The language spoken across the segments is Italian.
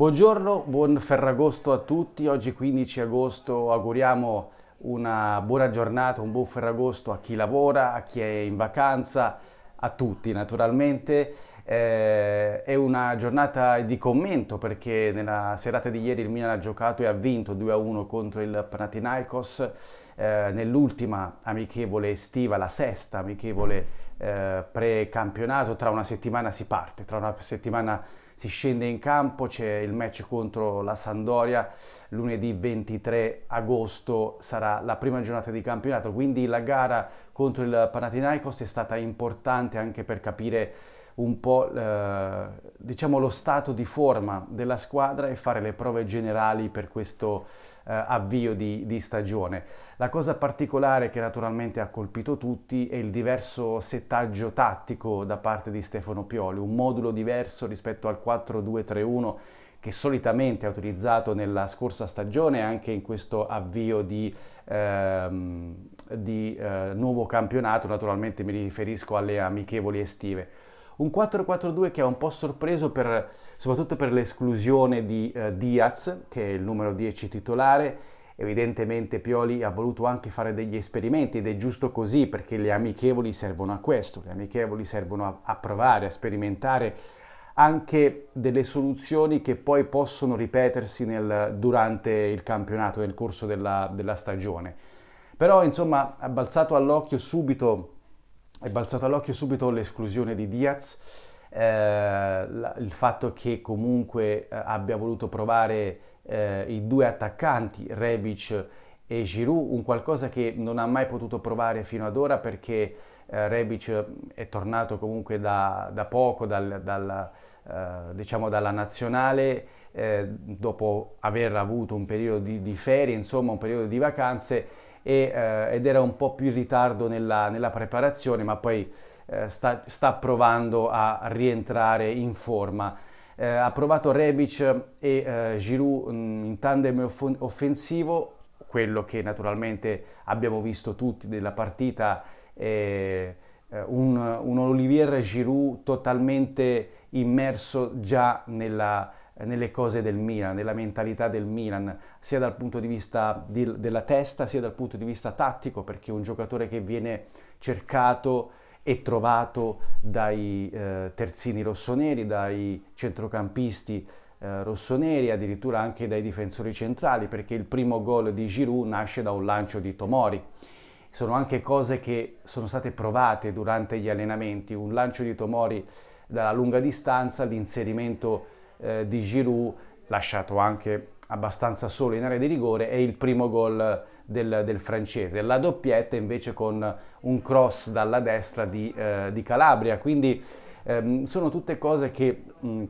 Buongiorno, buon Ferragosto a tutti. Oggi 15 agosto auguriamo una buona giornata, un buon Ferragosto a chi lavora, a chi è in vacanza, a tutti naturalmente. Eh, è una giornata di commento perché nella serata di ieri il Milan ha giocato e ha vinto 2-1 contro il Panathinaikos eh, nell'ultima amichevole estiva, la sesta amichevole eh, pre-campionato. Tra una settimana si parte, tra una settimana si scende in campo, c'è il match contro la Sandoria, lunedì 23 agosto sarà la prima giornata di campionato, quindi la gara contro il Panathinaikos è stata importante anche per capire un po' eh, diciamo lo stato di forma della squadra e fare le prove generali per questo eh, avvio di, di stagione. La cosa particolare che naturalmente ha colpito tutti è il diverso settaggio tattico da parte di Stefano Pioli, un modulo diverso rispetto al 4-2-3-1 che solitamente ha utilizzato nella scorsa stagione e anche in questo avvio di, ehm, di eh, nuovo campionato, naturalmente mi riferisco alle amichevoli estive un 4-4-2 che è un po' sorpreso per, soprattutto per l'esclusione di eh, Diaz, che è il numero 10 titolare. Evidentemente Pioli ha voluto anche fare degli esperimenti ed è giusto così perché le amichevoli servono a questo, le amichevoli servono a, a provare, a sperimentare anche delle soluzioni che poi possono ripetersi nel, durante il campionato, nel corso della, della stagione. Però insomma ha balzato all'occhio subito è balzato all'occhio subito l'esclusione di Diaz, eh, il fatto che comunque eh, abbia voluto provare eh, i due attaccanti, Rebic e Giroud, un qualcosa che non ha mai potuto provare fino ad ora perché eh, Rebic è tornato comunque da, da poco, dal, dal, eh, diciamo dalla nazionale, eh, dopo aver avuto un periodo di, di ferie, insomma un periodo di vacanze, e, eh, ed era un po' più in ritardo nella, nella preparazione, ma poi eh, sta, sta, provando a rientrare in forma. Eh, ha provato Rebic e eh, Giroud mm, in tandem offensivo, quello che naturalmente abbiamo visto tutti della partita, eh, un, un Olivier Giroud totalmente immerso già nella eh, nelle cose del Milan, nella mentalità del Milan, sia dal punto di vista di, della testa, sia dal punto di vista tattico, perché è un giocatore che viene cercato e trovato dai eh, terzini rossoneri, dai centrocampisti eh, rossoneri, addirittura anche dai difensori centrali, perché il primo gol di Giroud nasce da un lancio di Tomori. Sono anche cose che sono state provate durante gli allenamenti, un lancio di Tomori dalla lunga distanza, l'inserimento eh, di Giroud, lasciato anche abbastanza solo in area di rigore, e il primo gol del, del, francese. La doppietta invece con un cross dalla destra di, eh, di Calabria, quindi ehm, sono tutte cose che mh, mm,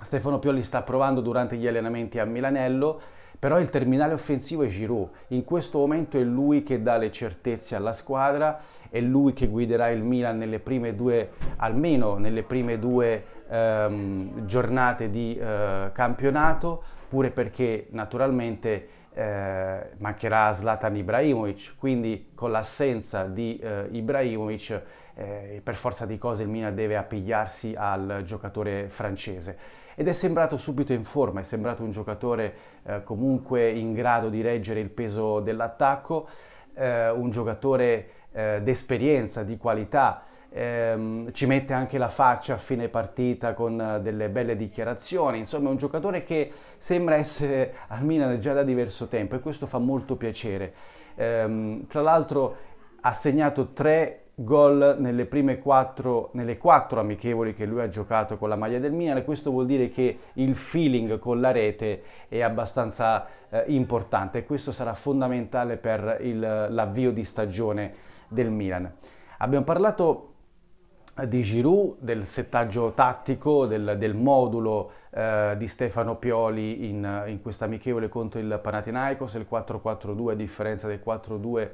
Stefano Pioli sta provando durante gli allenamenti a Milanello, però il terminale offensivo è Giroud, in questo momento è lui che dà le certezze alla squadra è lui che guiderà il Milan nelle prime due, almeno nelle prime due ehm, giornate di eh, campionato, pure perché naturalmente eh, mancherà Zlatan Ibrahimovic, quindi con l'assenza di eh, Ibrahimovic eh, per forza di cose il Milan deve appigliarsi al giocatore francese ed è sembrato subito in forma, è sembrato un giocatore eh, comunque in grado di reggere il peso dell'attacco, eh, un giocatore eh, d'esperienza, di qualità, ehm, ci mette anche la faccia a fine partita con eh, delle belle dichiarazioni, insomma è un giocatore che sembra essere al Milan già da diverso tempo e questo fa molto piacere. Ehm, tra l'altro ha segnato tre gol nelle prime quattro, nelle quattro amichevoli che lui ha giocato con la maglia del Milan e questo vuol dire che il feeling con la rete è abbastanza eh, importante e questo sarà fondamentale per l'avvio di stagione del Milan. Abbiamo parlato eh, di Giroud, del settaggio tattico, del, del modulo eh, di Stefano Pioli in, in questa amichevole contro il Panathinaikos, il 4-4-2 a differenza del 4-2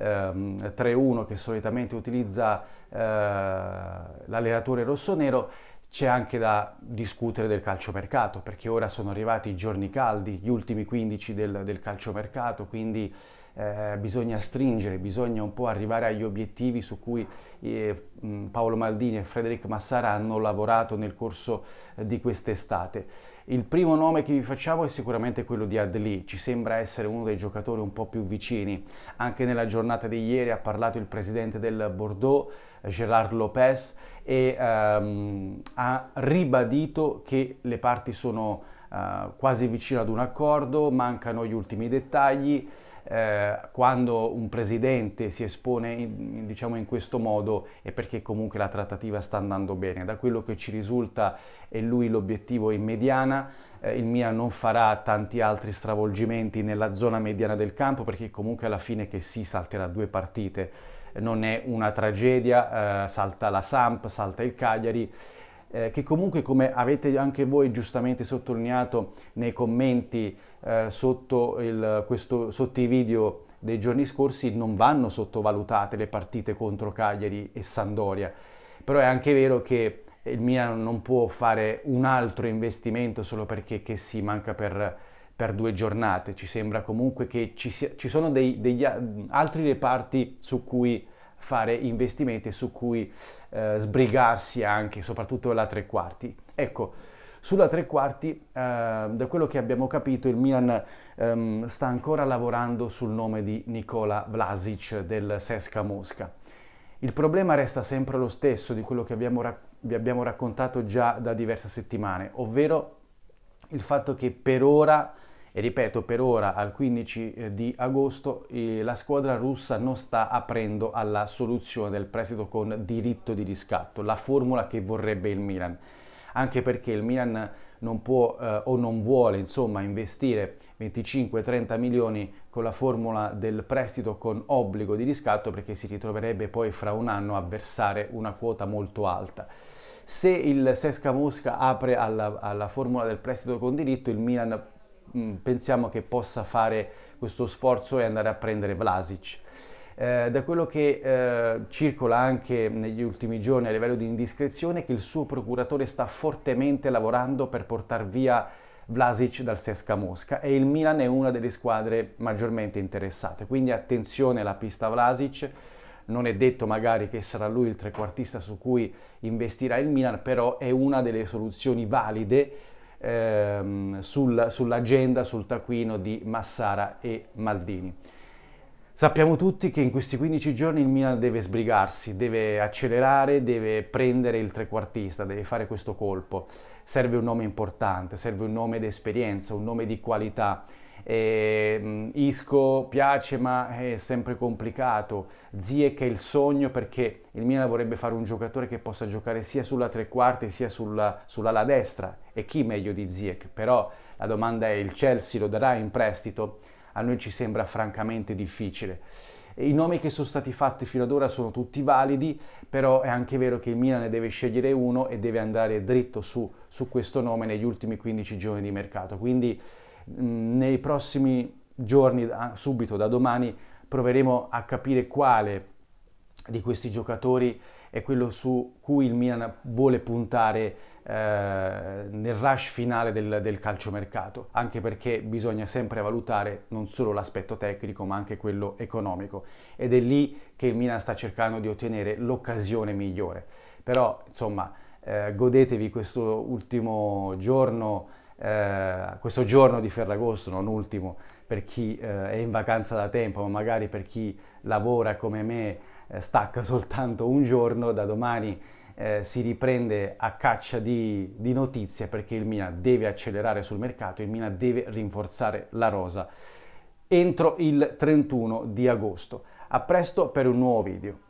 3-1 ehm, che solitamente utilizza eh, l'allenatore rossonero, c'è anche da discutere del calciomercato perché ora sono arrivati i giorni caldi, gli ultimi 15 del, del calciomercato, quindi eh, bisogna stringere, bisogna un po' arrivare agli obiettivi su cui eh, Paolo Maldini e Frederic Massara hanno lavorato nel corso eh, di quest'estate. Il primo nome che vi facciamo è sicuramente quello di Adli, ci sembra essere uno dei giocatori un po' più vicini. Anche nella giornata di ieri ha parlato il presidente del Bordeaux, Gerard Lopez, e ehm, ha ribadito che le parti sono eh, quasi vicine ad un accordo, mancano gli ultimi dettagli, eh, quando un presidente si espone in, diciamo in questo modo è perché comunque la trattativa sta andando bene. Da quello che ci risulta è lui l'obiettivo in mediana, eh, il Milan non farà tanti altri stravolgimenti nella zona mediana del campo perché comunque alla fine che si salterà due partite non è una tragedia, eh, salta la Samp, salta il Cagliari eh, che comunque come avete anche voi giustamente sottolineato nei commenti eh, sotto, il, questo, sotto i video dei giorni scorsi, non vanno sottovalutate le partite contro Cagliari e Sandoria. Però è anche vero che il Milan non può fare un altro investimento solo perché che si manca per, per due giornate. Ci sembra comunque che ci, sia, ci sono dei, degli altri reparti su cui fare investimenti su cui eh, sbrigarsi anche, soprattutto la tre quarti. Ecco, sulla tre quarti, eh, da quello che abbiamo capito, il Milan ehm, sta ancora lavorando sul nome di Nicola Vlasic del Sesca Mosca. Il problema resta sempre lo stesso di quello che abbiamo vi abbiamo raccontato già da diverse settimane, ovvero il fatto che per ora e ripeto, per ora al 15 eh, di agosto eh, la squadra russa non sta aprendo alla soluzione del prestito con diritto di riscatto, la formula che vorrebbe il Milan, anche perché il Milan non può eh, o non vuole insomma investire 25-30 milioni con la formula del prestito con obbligo di riscatto perché si ritroverebbe poi fra un anno a versare una quota molto alta. Se il Sesca Mosca apre alla, alla formula del prestito con diritto, il Milan Mm, pensiamo che possa fare questo sforzo e andare a prendere Vlasic. Eh, da quello che eh, circola anche negli ultimi giorni a livello di indiscrezione è che il suo procuratore sta fortemente lavorando per portare via Vlasic dal Sesca Mosca e il Milan è una delle squadre maggiormente interessate. Quindi attenzione alla pista Vlasic, non è detto magari che sarà lui il trequartista su cui investirà il Milan, però è una delle soluzioni valide ehm, sul, sull'agenda, sul taccuino di Massara e Maldini. Sappiamo tutti che in questi 15 giorni il Milan deve sbrigarsi, deve accelerare, deve prendere il trequartista, deve fare questo colpo. Serve un nome importante, serve un nome d'esperienza, un nome di qualità. Eh, Isco piace ma è sempre complicato, Ziek è il sogno perché il Milan vorrebbe fare un giocatore che possa giocare sia sulla tre quarti sia sulla, sull'ala destra e chi meglio di Ziek? Però la domanda è il Chelsea lo darà in prestito? A noi ci sembra francamente difficile. I nomi che sono stati fatti fino ad ora sono tutti validi, però è anche vero che il Milan ne deve scegliere uno e deve andare dritto su, su questo nome negli ultimi 15 giorni di mercato. Quindi nei prossimi giorni, subito da domani, proveremo a capire quale di questi giocatori è quello su cui il Milan vuole puntare eh, nel rush finale del, del calciomercato, anche perché bisogna sempre valutare non solo l'aspetto tecnico ma anche quello economico ed è lì che il Milan sta cercando di ottenere l'occasione migliore. Però insomma eh, godetevi questo ultimo giorno eh, questo giorno di Ferragosto, non ultimo per chi eh, è in vacanza da tempo, ma magari per chi lavora come me eh, stacca soltanto un giorno, da domani eh, si riprende a caccia di, di notizie perché il Milan deve accelerare sul mercato, il Milan deve rinforzare la rosa entro il 31 di agosto. A presto per un nuovo video.